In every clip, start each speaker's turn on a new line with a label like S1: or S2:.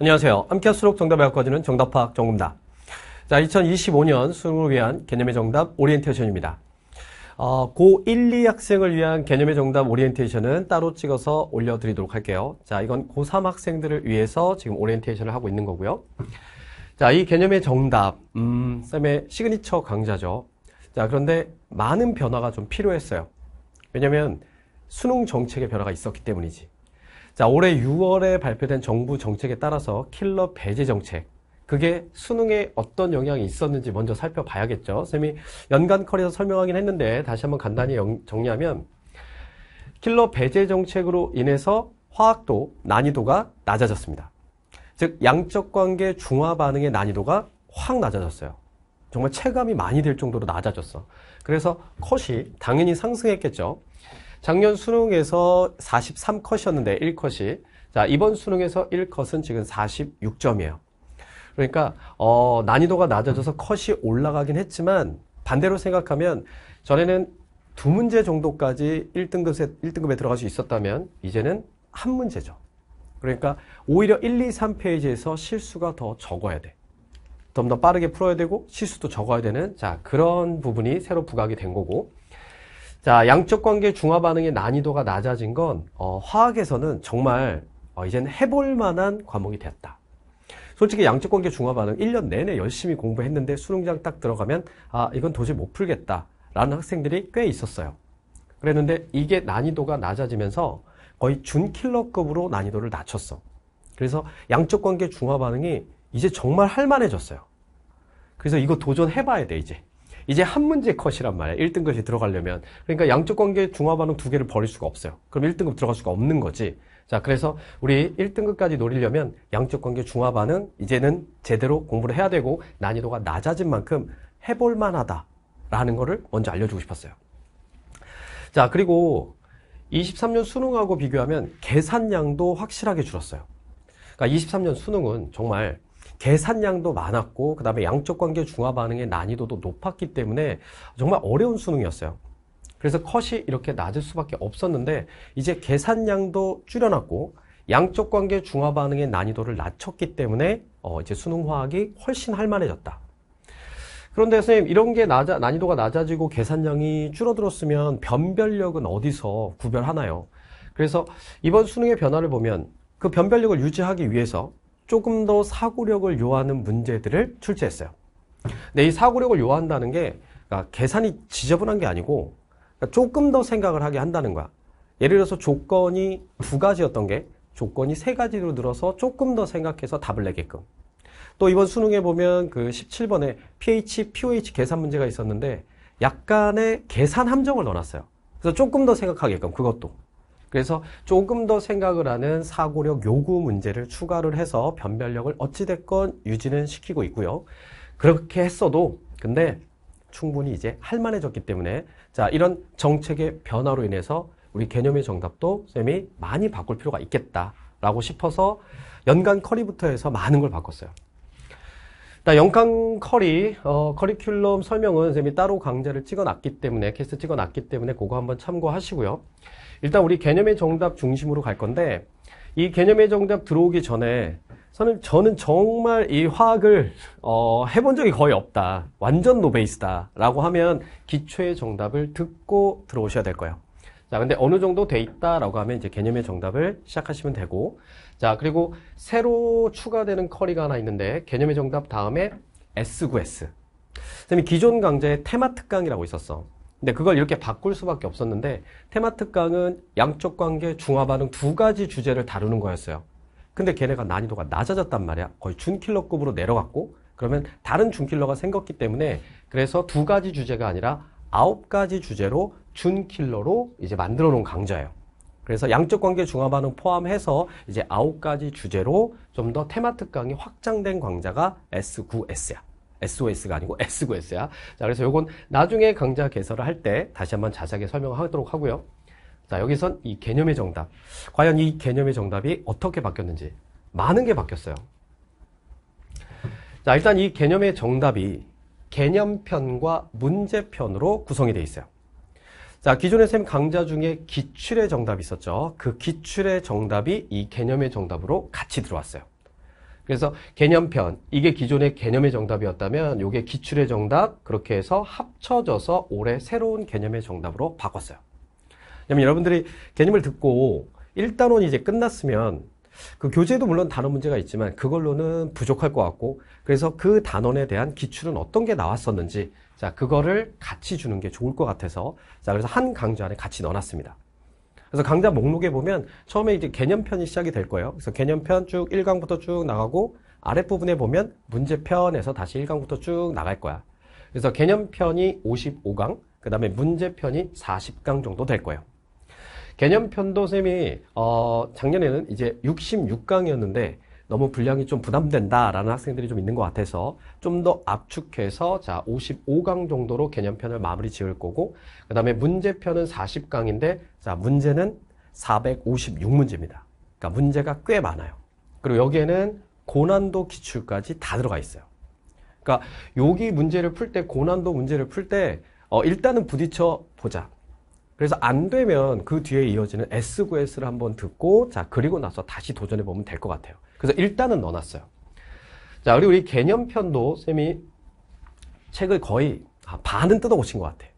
S1: 안녕하세요. 함께 수록 정답을 바꿔주는 정답 파악 정금다. 자, 2025년 수능을 위한 개념의 정답 오리엔테이션입니다. 어, 고1, 2 학생을 위한 개념의 정답 오리엔테이션은 따로 찍어서 올려드리도록 할게요. 자, 이건 고3 학생들을 위해서 지금 오리엔테이션을 하고 있는 거고요. 자, 이 개념의 정답, 음, 쌤의 시그니처 강좌죠. 자, 그런데 많은 변화가 좀 필요했어요. 왜냐면 수능 정책의 변화가 있었기 때문이지. 자, 올해 6월에 발표된 정부 정책에 따라서 킬러 배제 정책. 그게 수능에 어떤 영향이 있었는지 먼저 살펴봐야겠죠. 쌤이 연간 컬에서 설명하긴 했는데 다시 한번 간단히 영, 정리하면 킬러 배제 정책으로 인해서 화학도 난이도가 낮아졌습니다. 즉 양적 관계 중화 반응의 난이도가 확 낮아졌어요. 정말 체감이 많이 될 정도로 낮아졌어. 그래서 컷이 당연히 상승했겠죠. 작년 수능에서 43컷이었는데 1컷이 자 이번 수능에서 1컷은 지금 46점이에요. 그러니까 어, 난이도가 낮아져서 컷이 올라가긴 했지만 반대로 생각하면 전에는 두 문제 정도까지 1등급에, 1등급에 들어갈 수 있었다면 이제는 한 문제죠. 그러니까 오히려 1, 2, 3페이지에서 실수가 더 적어야 돼. 좀더 빠르게 풀어야 되고 실수도 적어야 되는 자 그런 부분이 새로 부각이 된 거고 자, 양적 관계 중화 반응의 난이도가 낮아진 건 어, 화학에서는 정말 어, 이제는 해볼 만한 과목이 되었다. 솔직히 양적 관계 중화 반응 1년 내내 열심히 공부했는데 수능장 딱 들어가면 아, 이건 도저히 못 풀겠다. 라는 학생들이 꽤 있었어요. 그랬는데 이게 난이도가 낮아지면서 거의 준킬러급으로 난이도를 낮췄어. 그래서 양적 관계 중화 반응이 이제 정말 할만해졌어요. 그래서 이거 도전해봐야 돼, 이제. 이제 한 문제 컷이란 말이야. 1등 컷이 들어가려면. 그러니까 양쪽 관계 중화 반응 두 개를 버릴 수가 없어요. 그럼 1등급 들어갈 수가 없는 거지. 자, 그래서 우리 1등급까지 노리려면 양쪽 관계 중화 반응 이제는 제대로 공부를 해야 되고 난이도가 낮아진 만큼 해볼 만하다. 라는 거를 먼저 알려주고 싶었어요. 자, 그리고 23년 수능하고 비교하면 계산량도 확실하게 줄었어요. 그러니까 23년 수능은 정말 계산량도 많았고 그다음에 양적 관계 중화 반응의 난이도도 높았기 때문에 정말 어려운 수능이었어요. 그래서 컷이 이렇게 낮을 수밖에 없었는데 이제 계산량도 줄여놨고 양적 관계 중화 반응의 난이도를 낮췄기 때문에 어 이제 수능 화학이 훨씬 할만해졌다. 그런데 선생님 이런 게 낮아, 난이도가 낮아지고 계산량이 줄어들었으면 변별력은 어디서 구별하나요? 그래서 이번 수능의 변화를 보면 그 변별력을 유지하기 위해서 조금 더 사고력을 요하는 문제들을 출제했어요. 근데 이 사고력을 요한다는 게 그러니까 계산이 지저분한 게 아니고 그러니까 조금 더 생각을 하게 한다는 거야. 예를 들어서 조건이 두 가지였던 게 조건이 세 가지로 늘어서 조금 더 생각해서 답을 내게끔. 또 이번 수능에 보면 그 17번에 pH, pOH 계산 문제가 있었는데 약간의 계산 함정을 넣어놨어요. 그래서 조금 더 생각하게끔 그것도. 그래서 조금 더 생각을 하는 사고력 요구 문제를 추가를 해서 변별력을 어찌됐건 유지는 시키고 있고요. 그렇게 했어도 근데 충분히 이제 할만해졌기 때문에 자 이런 정책의 변화로 인해서 우리 개념의 정답도 쌤이 많이 바꿀 필요가 있겠다라고 싶어서 연간 커리부터 해서 많은 걸 바꿨어요. 자, 영칸 커리, 어, 커리큘럼 설명은 선생님이 따로 강좌를 찍어놨기 때문에, 캐스 찍어놨기 때문에 그거 한번 참고하시고요. 일단 우리 개념의 정답 중심으로 갈 건데, 이 개념의 정답 들어오기 전에, 저는, 저는 정말 이 화학을, 어, 해본 적이 거의 없다. 완전 노베이스다. 라고 하면 기초의 정답을 듣고 들어오셔야 될 거예요. 자, 근데 어느 정도 돼 있다라고 하면 이제 개념의 정답을 시작하시면 되고, 자, 그리고 새로 추가되는 커리가 하나 있는데 개념의 정답 다음에 S9S. 선생님 기존 강좌에 테마 특강이라고 있었어. 근데 그걸 이렇게 바꿀 수밖에 없었는데 테마 특강은 양쪽 관계, 중화 반응 두 가지 주제를 다루는 거였어요. 근데 걔네가 난이도가 낮아졌단 말이야. 거의 준킬러급으로 내려갔고 그러면 다른 준킬러가 생겼기 때문에 그래서 두 가지 주제가 아니라 아홉 가지 주제로 준킬러로 이제 만들어 놓은 강좌예요. 그래서 양적 관계 중화반응 포함해서 이제 아홉 가지 주제로 좀 더 테마 특강이 확장된 강좌가 S9S야. SOS가 아니고 S9S야. 자, 그래서 요건 나중에 강좌 개설을 할 때 다시 한번 자세하게 설명하도록 하고요. 자, 여기선 이 개념의 정답. 과연 이 개념의 정답이 어떻게 바뀌었는지 많은 게 바뀌었어요. 자, 일단 이 개념의 정답이 개념편과 문제편으로 구성이 되어 있어요. 자, 기존의 셈 강좌 중에 기출의 정답이 있었죠. 그 기출의 정답이 이 개념의 정답으로 같이 들어왔어요. 그래서 개념편, 이게 기존의 개념의 정답이었다면 이게 기출의 정답, 그렇게 해서 합쳐져서 올해 새로운 개념의 정답으로 바꿨어요. 왜냐면 여러분들이 개념을 듣고 1단원이 이제 끝났으면 그 교재도 물론 단어 문제가 있지만 그걸로는 부족할 것 같고 그래서 그 단원에 대한 기출은 어떤 게 나왔었는지 자, 그거를 같이 주는 게 좋을 것 같아서 자, 그래서 한 강좌 안에 같이 넣어놨습니다. 그래서 강좌 목록에 보면 처음에 이제 개념편이 시작이 될 거예요. 그래서 개념편 쭉 1강부터 쭉 나가고 아랫부분에 보면 문제편에서 다시 1강부터 쭉 나갈 거야. 그래서 개념편이 55강, 그 다음에 문제편이 40강 정도 될 거예요. 개념편도 쌤이 어, 작년에는 이제 66강이었는데 너무 분량이 좀 부담된다라는 학생들이 좀 있는 것 같아서 좀 더 압축해서 자 55강 정도로 개념편을 마무리 지을 거고 그 다음에 문제편은 40강인데 자 문제는 456문제입니다. 그러니까 문제가 꽤 많아요. 그리고 여기에는 고난도 기출까지 다 들어가 있어요. 그러니까 여기 문제를 풀 때 고난도 문제를 풀때 어, 일단은 부딪혀 보자. 그래서 안 되면 그 뒤에 이어지는 S9S를 한번 듣고 자 그리고 나서 다시 도전해 보면 될 것 같아요. 그래서 일단은 넣어놨어요. 자, 그리고 우리 개념편도 쌤이 책을 거의 아, 반은 뜯어보신것 같아.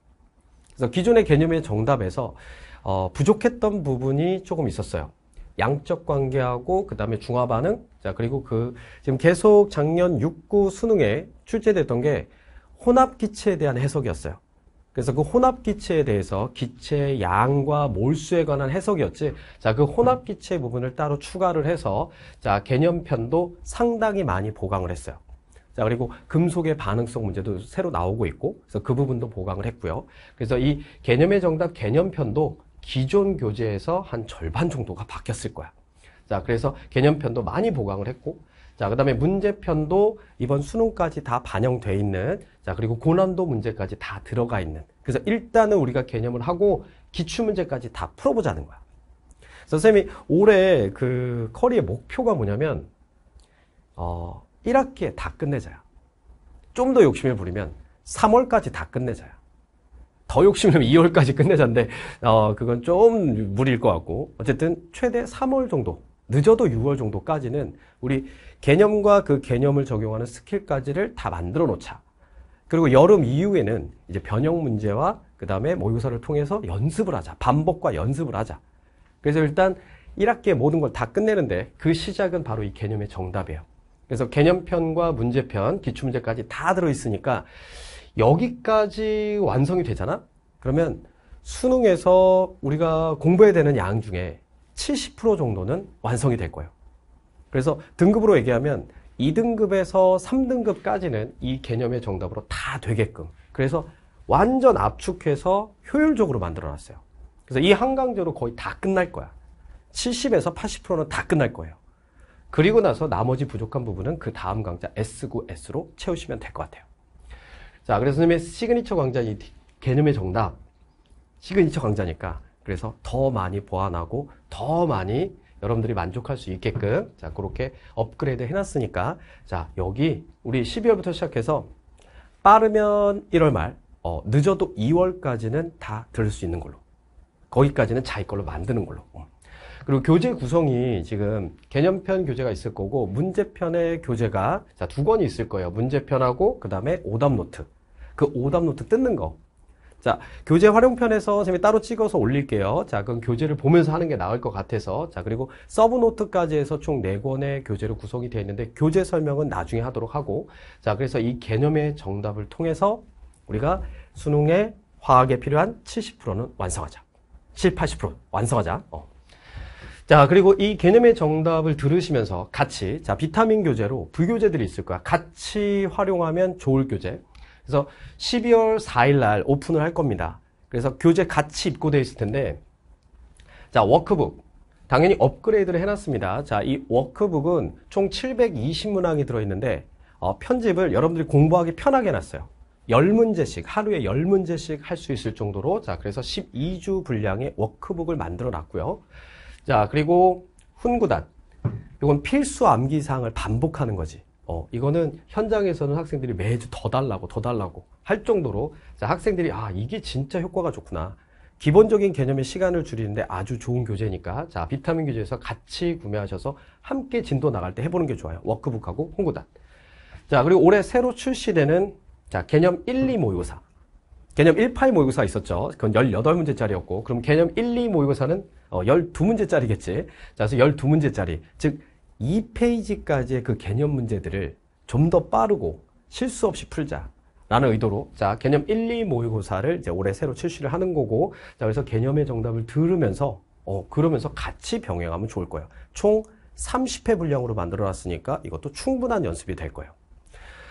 S1: 그래서 기존의 개념의 정답에서 어, 부족했던 부분이 조금 있었어요. 양적 관계하고 그 다음에 중화 반응. 자 그리고 그 지금 계속 작년 6구 수능에 출제됐던 게 혼합 기체에 대한 해석이었어요. 그래서 그 혼합 기체에 대해서 기체 양과 몰수에 관한 해석이었지. 자, 그 혼합 기체 부분을 따로 추가를 해서 자, 개념편도 상당히 많이 보강을 했어요. 자, 그리고 금속의 반응성 문제도 새로 나오고 있고, 그래서 그 부분도 보강을 했고요. 그래서 이 개념의 정답 개념편도 기존 교재에서 한 절반 정도가 바뀌었을 거야. 자, 그래서 개념편도 많이 보강을 했고, 자, 그 다음에 문제편도 이번 수능까지 다 반영돼 있는, 자, 그리고 고난도 문제까지 다 들어가 있는. 그래서 일단은 우리가 개념을 하고 기출문제까지 다 풀어보자는 거야. 선생님이 올해 그 커리의 목표가 뭐냐면, 어, 1학기에 다 끝내자야. 좀 더 욕심을 부리면 3월까지 다 끝내자야. 더 욕심내면 2월까지 끝내자인데, 어, 그건 좀 무리일 것 같고, 어쨌든 최대 3월 정도 늦어도 6월 정도까지는 우리 개념과 그 개념을 적용하는 스킬까지를 다 만들어 놓자. 그리고 여름 이후에는 이제 변형 문제와 그 다음에 모의고사를 통해서 연습을 하자. 반복과 연습을 하자. 그래서 일단 1학기에 모든 걸 다 끝내는데 그 시작은 바로 이 개념의 정답이에요. 그래서 개념편과 문제편, 기출문제까지 다 들어있으니까 여기까지 완성이 되잖아? 그러면 수능에서 우리가 공부해야 되는 양 중에 70% 정도는 완성이 될 거예요. 그래서 등급으로 얘기하면 2등급에서 3등급까지는 이 개념의 정답으로 다 되게끔. 그래서 완전 압축해서 효율적으로 만들어 놨어요. 그래서 이 한강제로 거의 다 끝날 거야. 70에서 80%는 다 끝날 거예요. 그리고 나서 나머지 부족한 부분은 그 다음 강좌 S9S로 채우시면 될 것 같아요. 자, 그래서 선생님의 시그니처 강좌 개념의 정답. 시그니처 강좌니까 그래서 더 많이 보완하고 더 많이 여러분들이 만족할 수 있게끔 자 그렇게 업그레이드 해놨으니까 자 여기 우리 12월부터 시작해서 빠르면 1월 말 어, 늦어도 2월까지는 다 들을 수 있는 걸로 거기까지는 자기 걸로 만드는 걸로 음. 그리고 교재 구성이 지금 개념편 교재가 있을 거고 문제편의 교재가 자두 권이 있을 거예요 문제편하고 그 다음에 오답노트 그 오답노트 뜯는 거 자, 교재 활용편에서 선생님이 따로 찍어서 올릴게요. 자, 그럼 교재를 보면서 하는 게 나을 것 같아서. 자, 그리고 서브노트까지 해서 총 4권의 교재로 구성이 되어 있는데 교재 설명은 나중에 하도록 하고. 자, 그래서 이 개념의 정답을 통해서 우리가 수능에 화학에 필요한 70%는 완성하자. 7, 0 80% 완성하자. 어. 자, 그리고 이 개념의 정답을 들으시면서 같이, 자, 비타민 교재로 부교재들이 있을 거야. 같이 활용하면 좋을 교재. 그래서 12월 4일 날 오픈을 할 겁니다. 그래서 교재 같이 입고되어 있을 텐데 자 워크북 당연히 업그레이드를 해놨습니다. 자이 워크북은 총 720문항이 들어있는데 어, 편집을 여러분들이 공부하기 편하게 해놨어요. 10문제씩 하루에 10문제씩 할 수 있을 정도로 자 그래서 12주 분량의 워크북을 만들어 놨고요. 자 그리고 훈구단 이건 필수 암기사항을 반복하는 거지. 어, 이거는 현장에서는 학생들이 매주 더 달라고 더 달라고 할 정도로 학생들이 아 이게 진짜 효과가 좋구나 기본적인 개념의 시간을 줄이는데 아주 좋은 교재니까 자 비타민 교재에서 같이 구매하셔서 함께 진도 나갈 때 해보는 게 좋아요 워크북하고 홍보단 자 그리고 올해 새로 출시되는 자 개념 1, 2 모의고사 개념 1, 8 모의고사 있었죠 그건 18문제짜리였고 그럼 개념 1, 2 모의고사는 12문제짜리겠지 어, 자 그래서 12문제짜리 즉 2페이지까지의 그 개념 문제들을 좀 더 빠르고 실수 없이 풀자. 라는 의도로 자 개념 1, 2 모의고사를 이제 올해 새로 출시를 하는 거고 자 그래서 개념의 정답을 들으면서 어 그러면서 같이 병행하면 좋을 거예요. 총 30회 분량으로 만들어 놨으니까 이것도 충분한 연습이 될 거예요.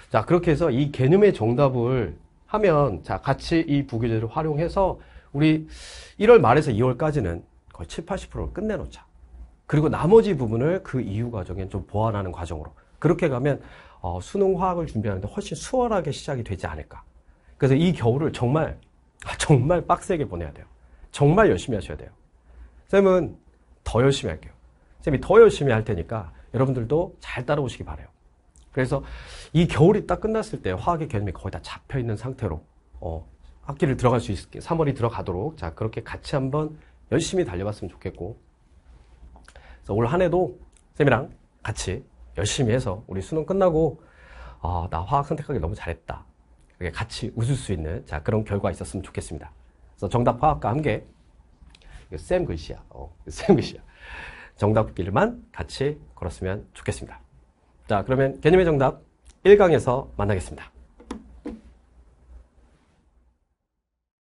S1: 자 그렇게 해서 이 개념의 정답을 하면 자 같이 이부교재를 활용해서 우리 1월 말에서 2월까지는 거의 7, 80%를 끝내놓자. 그리고 나머지 부분을 그 이후 과정에좀 보완하는 과정으로 그렇게 가면 어, 수능 화학을 준비하는데 훨씬 수월하게 시작이 되지 않을까. 그래서 이 겨울을 정말 아, 정말 빡세게 보내야 돼요. 정말 열심히 하셔야 돼요. 쌤은 더 열심히 할게요. 쌤이 더 열심히 할 테니까 여러분들도 잘 따라오시기 바래요. 그래서 이 겨울이 딱 끝났을 때 화학의 개념이 거의 다 잡혀 있는 상태로 어, 학기를 들어갈 수 있게 3월이 들어가도록 자 그렇게 같이 한번 열심히 달려봤으면 좋겠고 올한 해도 쌤이랑 같이 열심히 해서 우리 수능 끝나고 어, 나 화학 선택하기 너무 잘했다. 같이 웃을 수 있는 자 그런 결과 있었으면 좋겠습니다. 그래서 정답 화학과 함께 쌤 글씨야. 어, 쌤 글씨야. 정답 길만 같이 걸었으면 좋겠습니다. 자 그러면 개념의 정답 1강에서 만나겠습니다.